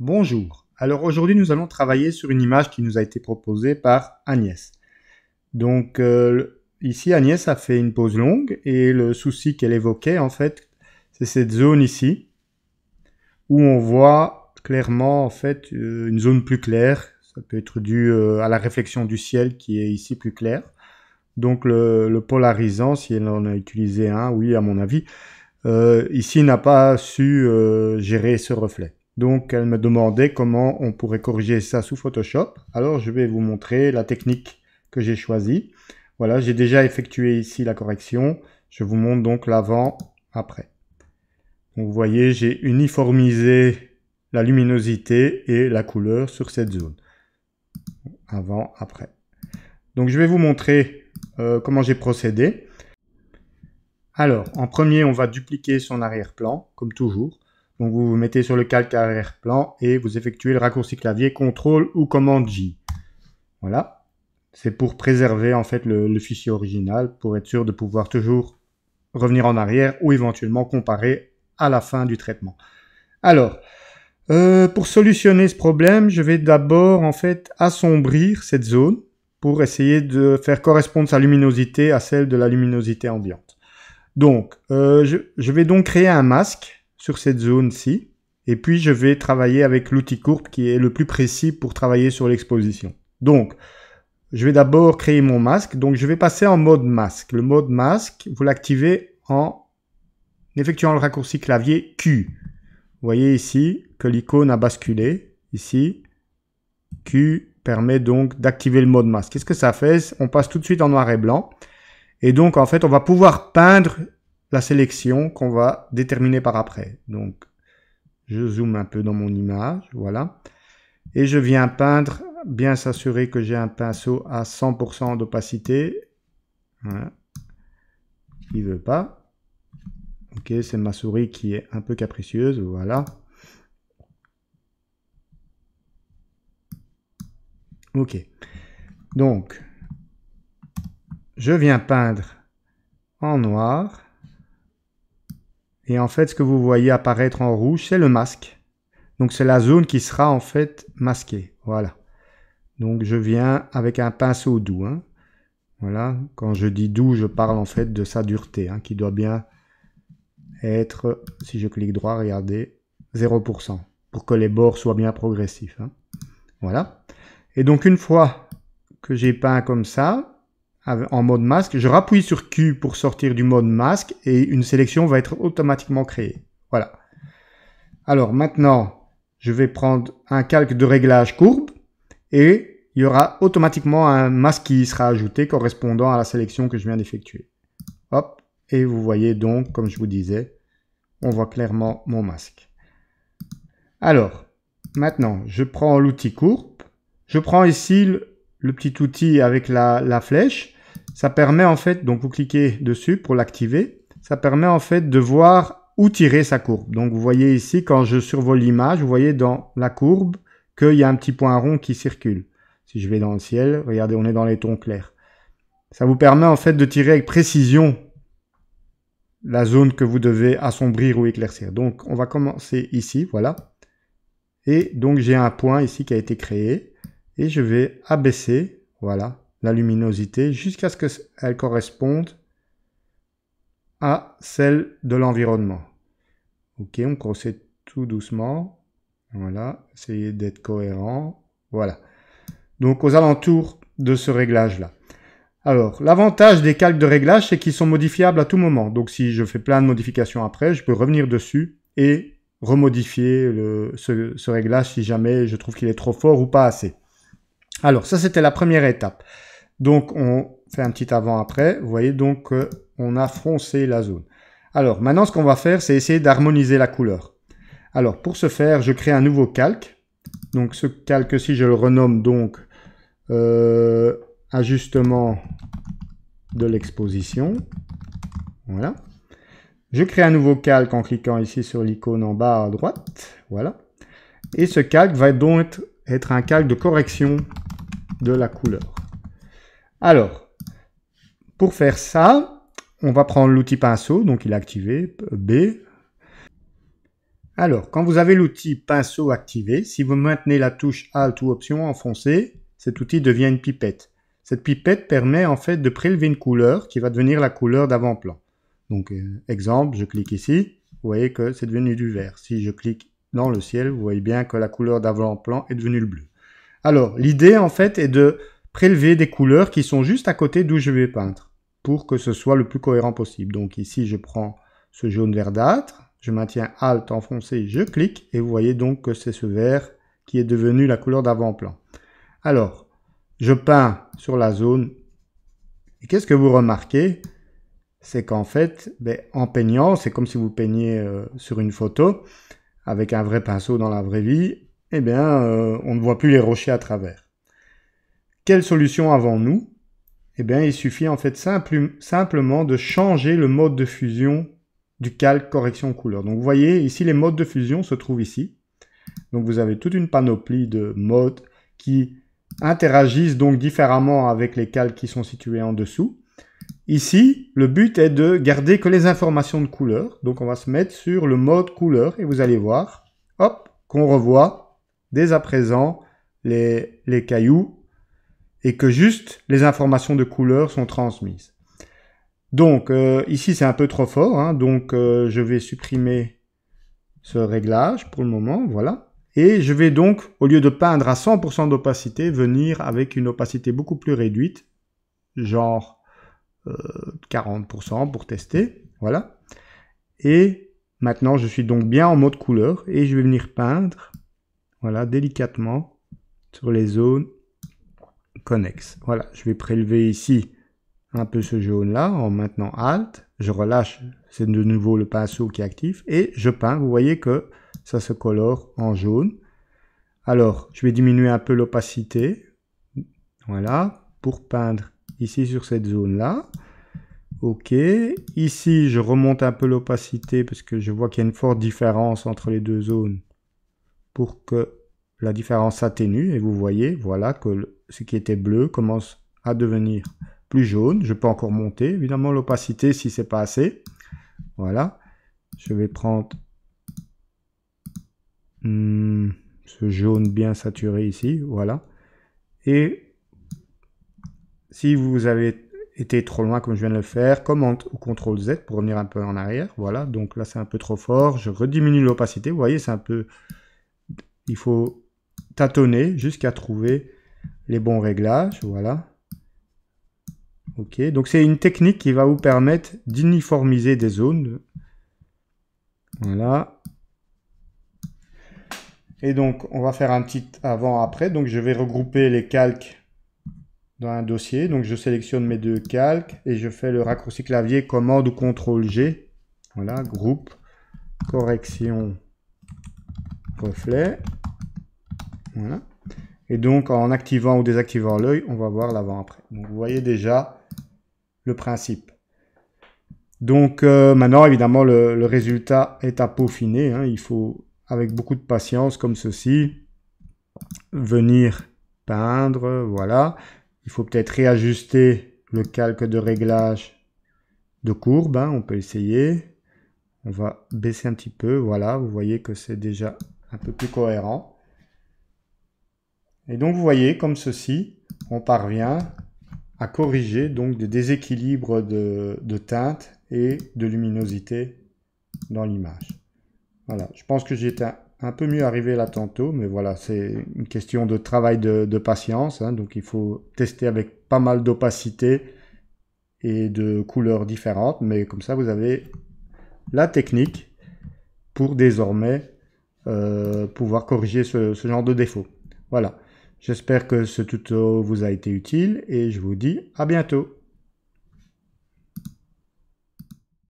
Bonjour. Alors aujourd'hui, nous allons travailler sur une image qui nous a été proposée par Agnès. Donc euh, ici, Agnès a fait une pause longue et le souci qu'elle évoquait, en fait, c'est cette zone ici où on voit clairement, en fait, euh, une zone plus claire. Ça peut être dû euh, à la réflexion du ciel qui est ici plus claire. Donc le, polarisant, si elle en a utilisé un, oui, à mon avis, ici n'a pas su gérer ce reflet. Donc elle me demandait comment on pourrait corriger ça sous Photoshop. Alors je vais vous montrer la technique que j'ai choisie. Voilà, j'ai déjà effectué ici la correction. Je vous montre donc l'avant, après. vous voyez, j'ai uniformisé la luminosité et la couleur sur cette zone. Avant, après. Donc je vais vous montrer euh, comment j'ai procédé. Alors, en premier, on va dupliquer son arrière-plan, comme toujours. Donc vous vous mettez sur le calque arrière-plan et vous effectuez le raccourci clavier CTRL ou commande J. Voilà. C'est pour préserver en fait le, fichier original pour être sûr de pouvoir toujours revenir en arrière ou éventuellement comparer à la fin du traitement. Alors, euh, pour solutionner ce problème, je vais d'abord en fait assombrir cette zone pour essayer de faire correspondre sa luminosité à celle de la luminosité ambiante. Donc, euh, je vais donc créer un masque sur cette zone-ci. Et puis, je vais travailler avec l'outil courbe qui est le plus précis pour travailler sur l'exposition. Donc, je vais d'abord créer mon masque. Donc, je vais passer en mode masque. Le mode masque, vous l'activez en effectuant le raccourci clavier Q. Vous voyez ici que l'icône a basculé. Ici, Q permet donc d'activer le mode masque. Qu'est-ce que ça fait On passe tout de suite en noir et blanc. Et donc, en fait, on va pouvoir peindre la sélection qu'on va déterminer par après. Donc, je zoome un peu dans mon image, voilà. Et je viens peindre, bien s'assurer que j'ai un pinceau à 100% d'opacité. Hein. Il veut pas. Ok, c'est ma souris qui est un peu capricieuse, voilà. Ok. Donc, je viens peindre en noir. Et en fait, ce que vous voyez apparaître en rouge, c'est le masque. Donc c'est la zone qui sera en fait masquée. Voilà. Donc je viens avec un pinceau doux. Hein. Voilà. Quand je dis doux, je parle en fait de sa dureté, hein, qui doit bien être, si je clique droit, regardez, 0%, pour que les bords soient bien progressifs. Hein. Voilà. Et donc une fois que j'ai peint comme ça, en mode masque. Je rappuie sur Q pour sortir du mode masque et une sélection va être automatiquement créée. Voilà. Alors maintenant, je vais prendre un calque de réglage courbe et il y aura automatiquement un masque qui sera ajouté correspondant à la sélection que je viens d'effectuer. Hop, et vous voyez donc, comme je vous disais, on voit clairement mon masque. Alors, maintenant, je prends l'outil courbe. Je prends ici le, petit outil avec la flèche ça permet en fait, donc vous cliquez dessus pour l'activer, ça permet en fait de voir où tirer sa courbe. Donc vous voyez ici, quand je survole l'image, vous voyez dans la courbe qu'il y a un petit point rond qui circule. Si je vais dans le ciel, regardez, on est dans les tons clairs. Ça vous permet en fait de tirer avec précision la zone que vous devez assombrir ou éclaircir. Donc on va commencer ici, voilà. Et donc j'ai un point ici qui a été créé et je vais abaisser, voilà, la luminosité jusqu'à ce qu'elle corresponde à celle de l'environnement. Ok, on procède tout doucement. Voilà, essayez d'être cohérent. Voilà. Donc aux alentours de ce réglage-là. Alors, l'avantage des calques de réglage, c'est qu'ils sont modifiables à tout moment. Donc si je fais plein de modifications après, je peux revenir dessus et remodifier ce réglage si jamais je trouve qu'il est trop fort ou pas assez. Alors ça, c'était la première étape. Donc on fait un petit avant-après. Vous voyez donc on a froncé la zone. Alors maintenant ce qu'on va faire c'est essayer d'harmoniser la couleur. Alors pour ce faire je crée un nouveau calque. Donc ce calque-ci je le renomme donc euh, ajustement de l'exposition. Voilà. Je crée un nouveau calque en cliquant ici sur l'icône en bas à droite. Voilà. Et ce calque va donc être un calque de correction de la couleur. Alors, pour faire ça, on va prendre l'outil pinceau, donc il est activé, B. Alors, quand vous avez l'outil pinceau activé, si vous maintenez la touche Alt ou Option enfoncée, cet outil devient une pipette. Cette pipette permet en fait de prélever une couleur qui va devenir la couleur d'avant-plan. Donc, euh, exemple, je clique ici, vous voyez que c'est devenu du vert. Si je clique dans le ciel, vous voyez bien que la couleur d'avant-plan est devenue le bleu. Alors, l'idée en fait est de prélever des couleurs qui sont juste à côté d'où je vais peindre pour que ce soit le plus cohérent possible. Donc ici, je prends ce jaune verdâtre, je maintiens Alt enfoncé, je clique et vous voyez donc que c'est ce vert qui est devenu la couleur d'avant-plan. Alors, je peins sur la zone et qu'est-ce que vous remarquez C'est qu'en fait, ben, en peignant, c'est comme si vous peigniez euh, sur une photo avec un vrai pinceau dans la vraie vie, eh bien, euh, on ne voit plus les rochers à travers. Quelle solution avons-nous Eh bien, il suffit en fait simple, simplement de changer le mode de fusion du calque correction couleur. Donc vous voyez ici, les modes de fusion se trouvent ici. Donc vous avez toute une panoplie de modes qui interagissent donc différemment avec les calques qui sont situés en dessous. Ici, le but est de garder que les informations de couleur. Donc on va se mettre sur le mode couleur et vous allez voir, hop, qu'on revoit dès à présent les, les cailloux et que juste les informations de couleur sont transmises. Donc euh, ici c'est un peu trop fort, hein. donc euh, je vais supprimer ce réglage pour le moment, voilà. Et je vais donc, au lieu de peindre à 100% d'opacité, venir avec une opacité beaucoup plus réduite, genre 40% euh, pour tester, voilà. Et maintenant je suis donc bien en mode couleur et je vais venir peindre, voilà, délicatement sur les zones voilà, je vais prélever ici un peu ce jaune-là en maintenant Alt. Je relâche, c'est de nouveau le pinceau qui est actif et je peins. Vous voyez que ça se colore en jaune. Alors, je vais diminuer un peu l'opacité. Voilà, pour peindre ici sur cette zone-là. OK. Ici, je remonte un peu l'opacité parce que je vois qu'il y a une forte différence entre les deux zones pour que la différence s'atténue et vous voyez, voilà, que ce qui était bleu commence à devenir plus jaune. Je peux encore monter, évidemment, l'opacité si c'est pas assez. Voilà. Je vais prendre hmm, ce jaune bien saturé ici, voilà. Et si vous avez été trop loin comme je viens de le faire, commande ou CTRL Z pour revenir un peu en arrière, voilà. Donc là, c'est un peu trop fort. Je rediminue l'opacité, vous voyez, c'est un peu... Il faut tâtonner jusqu'à trouver les bons réglages. Voilà. Ok, donc c'est une technique qui va vous permettre d'uniformiser des zones. Voilà. Et donc, on va faire un petit avant-après. Donc, je vais regrouper les calques dans un dossier. Donc, je sélectionne mes deux calques et je fais le raccourci clavier commande ou contrôle G. Voilà, groupe, correction, reflet. Et donc, en activant ou désactivant l'œil, on va voir l'avant-après. vous voyez déjà le principe. Donc, euh, maintenant, évidemment, le, résultat est à peaufiner. Hein. Il faut, avec beaucoup de patience, comme ceci, venir peindre, voilà. Il faut peut-être réajuster le calque de réglage de courbe. Hein. On peut essayer. On va baisser un petit peu, voilà. Vous voyez que c'est déjà un peu plus cohérent. Et donc vous voyez, comme ceci, on parvient à corriger donc des déséquilibres de, de teinte et de luminosité dans l'image. Voilà, je pense que j'étais un, un peu mieux arrivé là tantôt, mais voilà, c'est une question de travail de, patience, hein. donc il faut tester avec pas mal d'opacité et de couleurs différentes, mais comme ça vous avez la technique pour désormais euh, pouvoir corriger ce genre de défaut. Voilà. J'espère que ce tuto vous a été utile et je vous dis à bientôt.